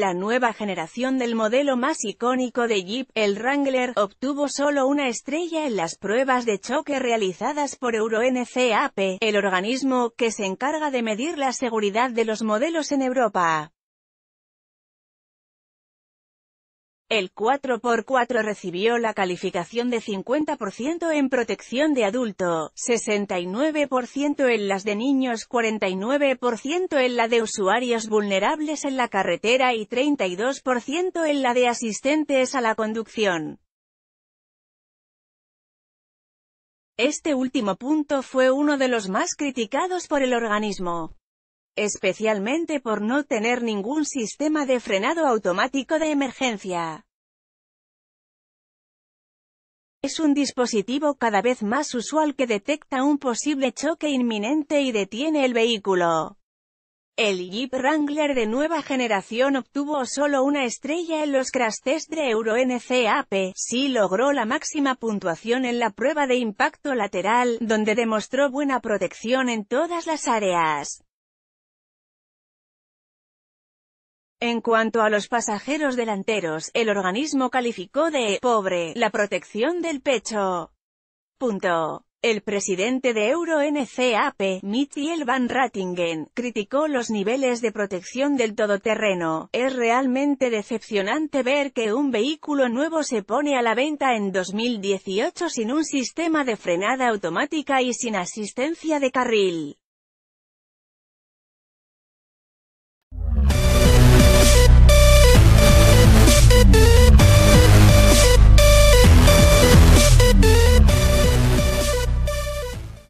La nueva generación del modelo más icónico de Jeep, el Wrangler, obtuvo solo una estrella en las pruebas de choque realizadas por Euro NCAP, el organismo que se encarga de medir la seguridad de los modelos en Europa. El 4x4 recibió la calificación de 50% en protección de adulto, 69% en las de niños, 49% en la de usuarios vulnerables en la carretera y 32% en la de asistentes a la conducción. Este último punto fue uno de los más criticados por el organismo especialmente por no tener ningún sistema de frenado automático de emergencia. Es un dispositivo cada vez más usual que detecta un posible choque inminente y detiene el vehículo. El Jeep Wrangler de nueva generación obtuvo solo una estrella en los crash test de Euro NCAP, sí logró la máxima puntuación en la prueba de impacto lateral, donde demostró buena protección en todas las áreas. En cuanto a los pasajeros delanteros, el organismo calificó de «pobre» la protección del pecho. Punto. El presidente de Euro NCAP, Mitchell Van Ratingen, criticó los niveles de protección del todoterreno. Es realmente decepcionante ver que un vehículo nuevo se pone a la venta en 2018 sin un sistema de frenada automática y sin asistencia de carril.